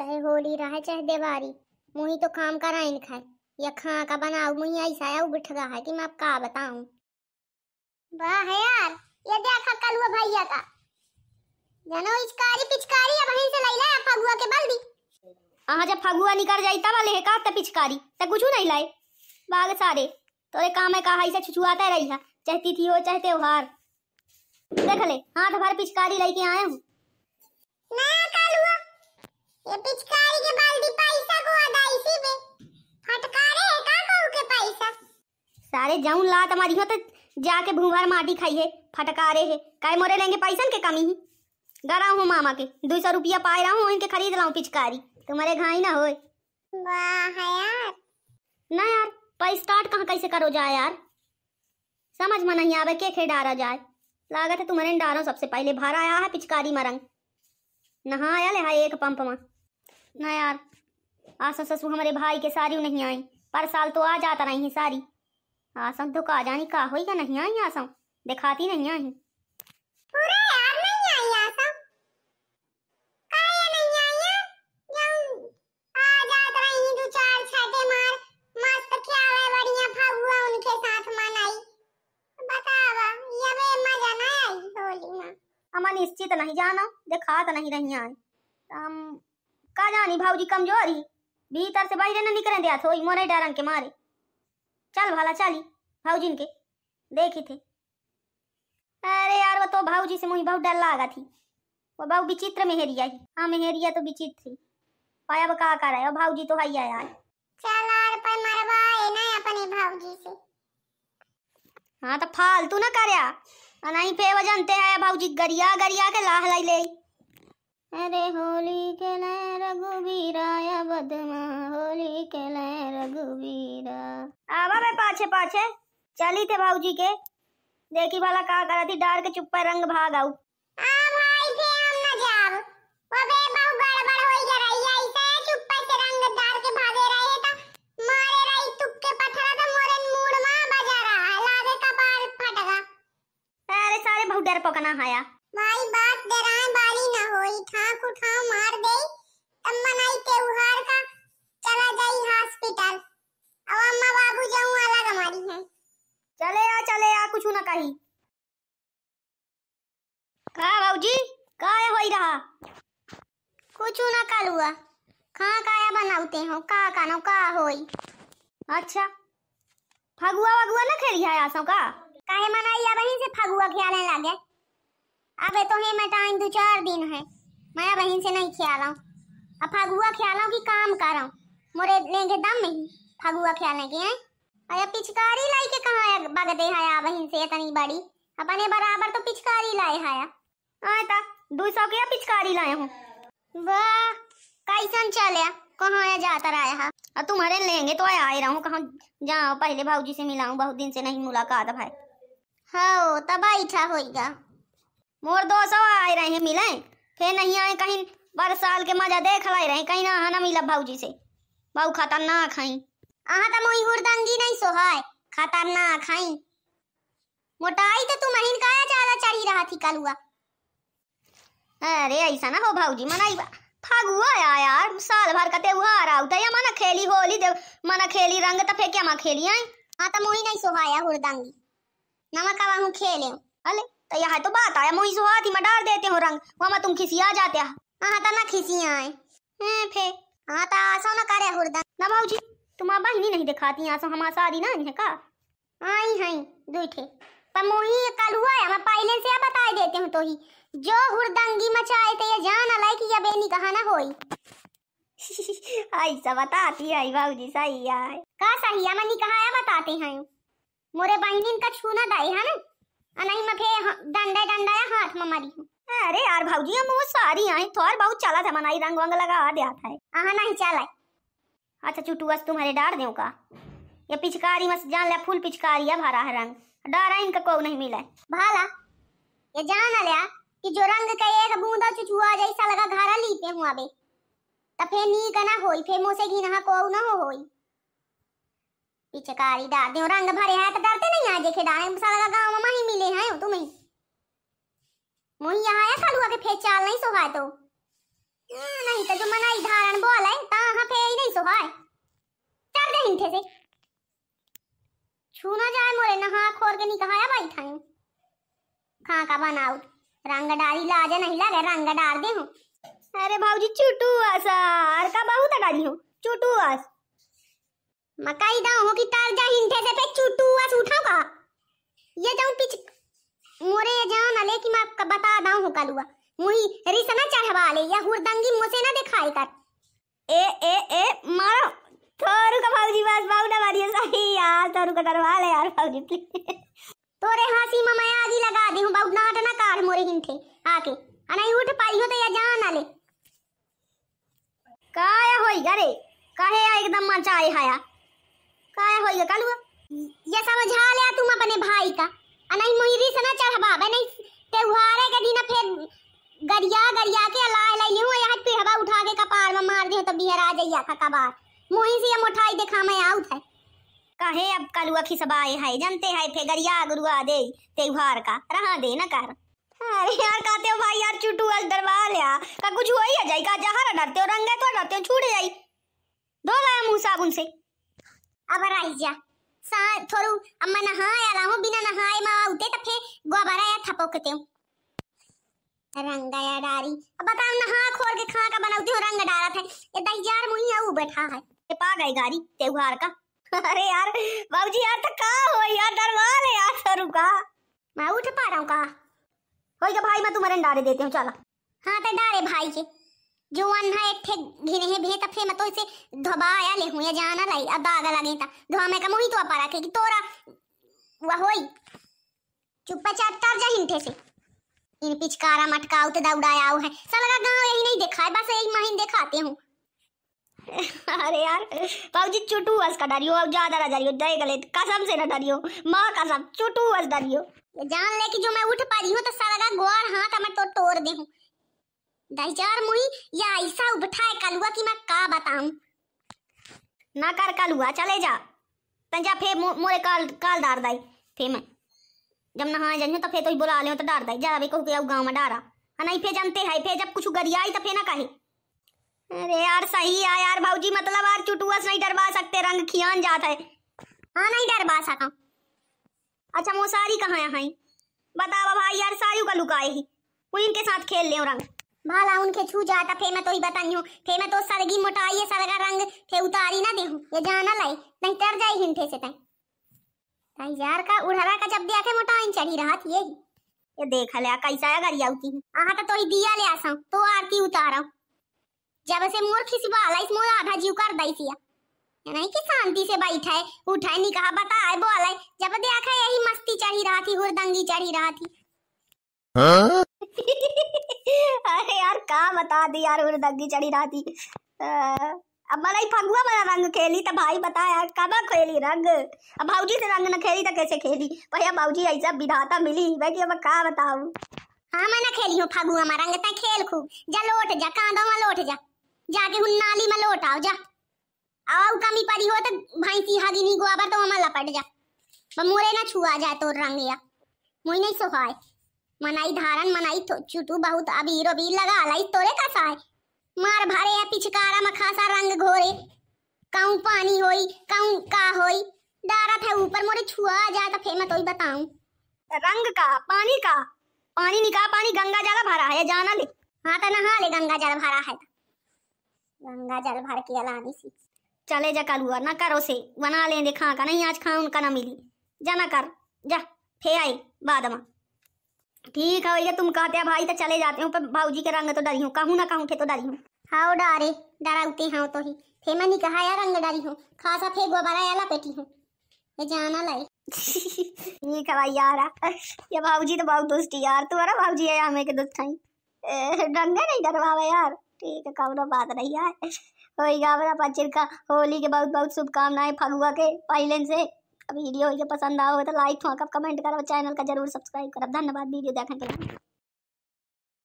चाहे होली रहे चाहे देवारी मुही तो काम कराइन खाए या खा का बनाओ मुही ऐसा है उठ रहा है कि मैं आप का बताऊं वाह यार ये देखा कल हुआ भैया का जानो इसकारी पिचकारी अब बहन से ले ले आप फगुआ के बल दी आहा जब फगुआ निकल जाई तब ले का त पिचकारी त कुछ नहीं लाए बाग सारे तो ये काम है कहा ऐसे छुछुआता रही है चाहती थी हो चाहे त्योहार देख ले हाथ भर पिचकारी लेके आए हूं ना कल हुआ ये पिचकारी के बाल्टी पैसा को आदा इसी पे फटकारे है का को के पैसा सारे जाऊं लात मारी हो तो जाके भूवार माटी खाई है फटकारे है काय मोरे लेंगे पैसन के कमी ही डरा हूं मामा के 200 रुपया पाए रहा हूं इनके खरीद लाऊं पिचकारी तुम्हारे घाई ना होए वाह यार ना यार पै स्टार्ट कहां कैसे करो जाए यार समझ में नहीं आवे के खे डारा जाए लागत है तुम्हारे डारो सबसे पहले भरा आया है पिचकारी मरंग नहा ले हाँ एक पंप में ना यार आशा ससुर हमारे भाई के सारी नहीं आई पर साल तो आ जाता नहीं है सारी आशा धोखा जानी का हो या नहीं आई आशा दिखाती नहीं आई हम निश्चित नहीं जाना दिखा तो नहीं रही आए हम का जानी भाऊजी कमजोरी भीतर से बाहर ना निकले दिया थोड़ी मोरे डरन के मारे चल भाला चली भाऊजी के देखी थे अरे यार वो तो भाऊजी से मुझे बहुत डर लगा थी वो बहु विचित्र मेहरिया ही हाँ मेहरिया तो विचित्र थी पाया वो का कर रहा भाऊजी तो है यार चल यार पर मरवा ना अपने भाऊजी से हाँ तो फालतू ना करया अनाई पे वजनते है भाऊजी गरिया गरिया के लाह लाई ले, ले अरे होली के लय रघुबीरा या बदमा होली के लय रघुबीरा आवा मैं पाछे पाछे चली थे भाऊजी के देखी वाला का करा थी डार के चुप्पा रंग भाग आऊ आ भाई के हम न जाब वो बे बहु गड़बड़ होई जा रही है ऐसे चुप्पा से रंग डार के भागे रहे था मारे रही तुक के पत्थरा था मोरे मूड मा बजा रहा लागे बार फटगा अरे सारे बहु डर पकना आया भाई बा कोई ठाक उठाओ मार दे तब मनाई के उहार का चला जाई हॉस्पिटल अब अम्मा बाबू जाऊं अलग हमारी है चले आ चले आ कुछ ना कही का बाबूजी काय होई रहा कुछ ना कल हुआ कहाँ काया बनाते हो का कानो का होई अच्छा फगुआ वगुआ ना खेली है आसों का काहे मनाई या बहिन से फगुआ खेलने लागे अब तो है मैं टाइम दो चार दिन है मैं बहन से नहीं ख्याल हूँ अब फगुआ ख्याल हूँ कि काम कर रहा हूँ मोरे लेंगे दम में ही फगुआ खिया के हैं अरे पिचकारी लाई के कहाँ बगते दे है बहन से इतनी बड़ी अपने बराबर तो पिचकारी लाए है आए ता दो सौ के पिचकारी लाए हूँ वाह कैसन चले कहाँ आया जाता रहा है अब तुम्हारे लेंगे तो आया रहा हूँ कहाँ जाओ पहले भाजी से मिलाऊँ बहुत दिन से नहीं मुलाकात भाई हो तब बैठा होगा मोर दो सौ आए रहे हैं मिले फिर नहीं आए कहीं बारह साल के मजा देख लाए रहे कहीं ना आना हाँ मिला भाऊजी से भाऊ खतरनाक खाई आहा तो मोई हुरदंगी नहीं सोहाय खतरनाक खाई मोटाई तो तू महीन काया ज्यादा चढ़ी रहा थी कल हुआ अरे ऐसा ना हो भाऊजी मनाई फागुआ या यार साल भर कते हुआ आ रहा उतया मना खेली होली देव मना खेली रंग त तो फेके मा खेली आई हां त मोई नहीं सोहाया हुरदंगी नमक आवा हूं खेले अले तो यहाँ तो बात आया मुई सुहा थी मैं डाल देते हो रंग मामा तुम खिसी आ जाते हाँ ता तो ना खिसी आए हैं फे हाँ तो आसो ना करे हुरदा ना भाजी तुम्हारा बहनी नहीं दिखाती आसो हमारा शादी ना है का आई हाई दुठे पर मोही कल हुआ है मैं पहले से बता देते हूँ तो ही जो हुरदंगी मचाए थे ये जान अलाई कि ये बेनी कहा ना होई ऐसा बताती है जी सही है का सही है मनी कहा है बताते हैं मोरे बहनी का छूना दाई है ना नहीं मखे डंडा डंडा हाथ में मारी हूं अरे यार भाऊजी हम वो सारी आई थोर बहुत चला था मनाई रंग वंग लगा आ दिया था आहा नहीं चला अच्छा चुटू बस तुम्हारे डार देऊ का ये पिचकारी मस जान ले फूल पिचकारी है भरा है रंग डारा इनका को नहीं मिला भाला ये जान लिया कि जो रंग का एक बूंदा चुचुआ जैसा लगा घारा लीते हूं अबे त तो फिर नी कना होई फिर मोसे ना को ना हो होई पिचकारी डार देऊ रंग भरे है तो डरते नहीं आज के डारे साला गांव मुई यहाँ आया खालू आके फे चाल नहीं सोहाय तो नहीं तो जो मना धारण बोल है ता हाँ फे ही नहीं सोहाय चल दे हिंथे से छू ना जाए मोरे नहा खोर के नहीं कहाया भाई थाने खा का बनाओ रंग डाली लाजे नहीं लागे रंग डाल दे हूँ अरे भाऊजी चुटू आसा आसार का बाहू तगाली हूँ चुटू आस मकाई दाऊ हो कि तार जा हिंटे से पे चुटू आस उठाओ का ये जाऊं पिछ मोरे जान अले कि मैं आपका बता दाऊ हो कलुआ मुही रिसना चढ़वा ले या हुरदंगी मोसे ना दिखाई कर ए ए ए मारो थोरु का भौजी बस बाउडा ना मारियो सही यार थोरु का करवा ले यार भौजी प्लीज तोरे हंसी में मैं आज ही लगा दी हूं बाऊ नाट ना काट मोरे हिंथे आके अनई उठ पाई हो तो या जान अले काया होई गरे काहे आ एकदम मचाए हाया काया होई गलुआ ये समझा लिया तुम अपने भाई का अनई मुइरी सना चढ़बाबे नहीं त्योहारे के दिन फिर गरिया गरिया के अलाह लइली हूं यहां हवा उठा के कपार में मार दियो तब तो बिहार आ जाइया का कबार मुही से हम उठाई देखा मैं आउत है कहे अब कलुआ खिसबाए है जानते है फे गरिया गुरुआ दे त्योहार का रहा दे ना कर अरे यार कहते हो भाई यार चुटू आज दरबार लिया का कुछ हो ही जाई का जहर डरते हो रंगे तो डरते हो छूट जाई दो लाया मुंह साबुन से अब जा सा थोरू अम्मा मैं नहा आया हूं बिना मुद्दे तो फिर गोबारा या थपो के रंगा या डारी अब बताओ नहा खोल के खा का बनाउती हो रंग डारा थे ये दहियार तो मुही आऊ बैठा है ये पा गई गाड़ी त्योहार का अरे यार बाबूजी यार तो का हो यार डरवा ले यार सरू का मैं उठ पा रहा हूं का होई का भाई मैं तुम्हारे डारे देते हूं चला हां तो डारे भाई के जो अन्हा एक थे घिने हे भे तफे तो मैं तो इसे धोबा आया ले हूं या जाना लाई अब दागा लगे था धोआ मैं का मुही तो अपा रखे कि तोरा वह होई चुपचाप तर जा हिंठे से इन पिचकारा मटका उत दौड़ाया आओ है साला गांव यही नहीं देखा है बस यही महीन दिखाते हूँ अरे यार बाबूजी चुटू हंस का डरियो अब ज्यादा ना डरियो दे गले कसम से ना डरियो माँ कसम चुटू हंस डरियो जान ले कि जो मैं उठ पा रही हूँ तो सारा गोर हाथ मैं तो तोड़ दे हूँ चार मुई या ऐसा उठाए कलुआ कि मैं का बताऊं ना कर कलुआ चले जा तंजा फे मोरे काल काल दार दाई फे मैं जब नहा जन तो फिर तो बुला ले तो डर डार जरा भी कहू के गाँव में डारा है हाँ, नहीं फिर जानते है फिर जब कुछ गरिया तो फिर ना कहे अरे यार सही है यार भाजी मतलब यार चुटुअस नहीं डरवा सकते रंग खियान जाता है हाँ नहीं डरवा सका अच्छा मोसारी कहाँ है बतावा भाई यार सायू का लुकाए ही उनके साथ खेल ले रंग भाला उनके छू जाता फिर मैं तो ही बतानी हूँ फिर मैं तो सरगी मोटाई है सरगा रंग फिर उतारी ना दे ये जाना लाई नहीं तर जाई हिंथे से तय यार का उड़हरा का जब देखे मोटा इन चढ़ी रहा थी ये ये देख ले कैसा है गरिया उठी आहा तो तोई दिया ले आसा तो आरती उतारा जब से मोर खिसबा ला इस मोर आधा जीव कर दई सिया नहीं कि शांति से बैठा है उठा नहीं कहा बता आए बोला है जब देखा यही मस्ती चढ़ी रहा थी हुरदंगी चढ़ी रहा थी हाँ? अरे यार का बता दी यार हुरदंगी चढ़ी रहा थी आ... अब मलाई फगुआ वाला रंग खेली तो भाई बताया कब खेली रंग अब भाजी से रंग न खेली तो कैसे खेली भैया भाजी ऐसा विधाता मिली भाई अब कहा बताऊ हाँ मैं ना खेली हूँ फगुआ मा रंग तक खेल खूब जा लोट जा कांदो में लोट जा जाके उन नाली में लोट आओ जा आओ कमी पड़ी हो तो भाई सी हगी नहीं गुआबर तो हम लपट जा पर मोरे ना छुआ जाए तो रंग या मुई नहीं सोहाय मनाई धारण मनाई चुटू बहुत अबीर अबीर लगा लाई तोरे का साय मार भारे या पिचकारा में खासा रंग घोरे काऊ पानी होई काऊ का होई डारा थे ऊपर मोरे छुआ जा तो फेमा तोई बताऊं रंग का पानी का पानी निका पानी गंगा जल भरा है जाना ले हाँ तो नहा ले गंगा जल भरा है गंगा जल भर के अलानी सी चले जा कलुआ ना करो से बना लें देखा का नहीं आज खा उनका ना मिली जाना कर जा फे आई बाद में ठीक है भैया तुम कहते हैं भाई तो चले जाते हो पर भाऊजी के रंग तो डरी हूँ कहूँ ना कहूँ थे तो डरी हूँ हाँ डारे उठे हाँ तो ही फे मैंने कहा यार रंग डरी हूँ खासा फे गोबारा याला लपेटी हूँ ये जाना लाई ठीक है भाई यार ये भाऊजी तो बहुत दुष्ट यार तुम्हारा भाऊजी है हमें के दुष्ट है डंगे नहीं डरवावे यार ठीक है कौनो बात नहीं यार होगा मेरा पचिर का होली के बहुत बहुत शुभकामनाएं फगुआ के पहले से वीडियो पसंद आओ तो लाइक कमेंट करो चैनल का जरूर सब्सक्राइब करो धन्यवाद वीडियो देखने के लिए